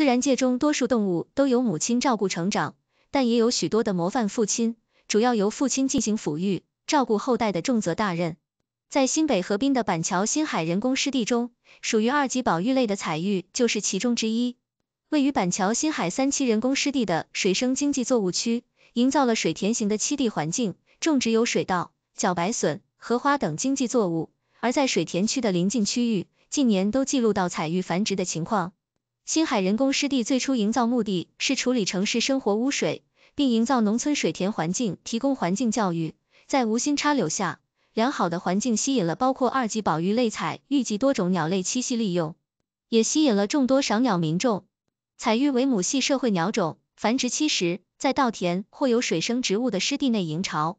自然界中，多数动物都由母亲照顾成长，但也有许多的模范父亲，主要由父亲进行抚育、照顾后代的重责大任。在新北河滨的板桥新海人工湿地中，属于二级保育类的彩玉就是其中之一。位于板桥新海三期人工湿地的水生经济作物区，营造了水田型的栖地环境，种植有水稻、小白笋、荷花等经济作物。而在水田区的临近区域，近年都记录到彩玉繁殖的情况。新海人工湿地最初营造目的是处理城市生活污水，并营造农村水田环境，提供环境教育。在无心插柳下，良好的环境吸引了包括二级保育类彩育及多种鸟类栖息利用，也吸引了众多赏鸟民众。彩育为母系社会鸟种，繁殖期时在稻田或有水生植物的湿地内营巢。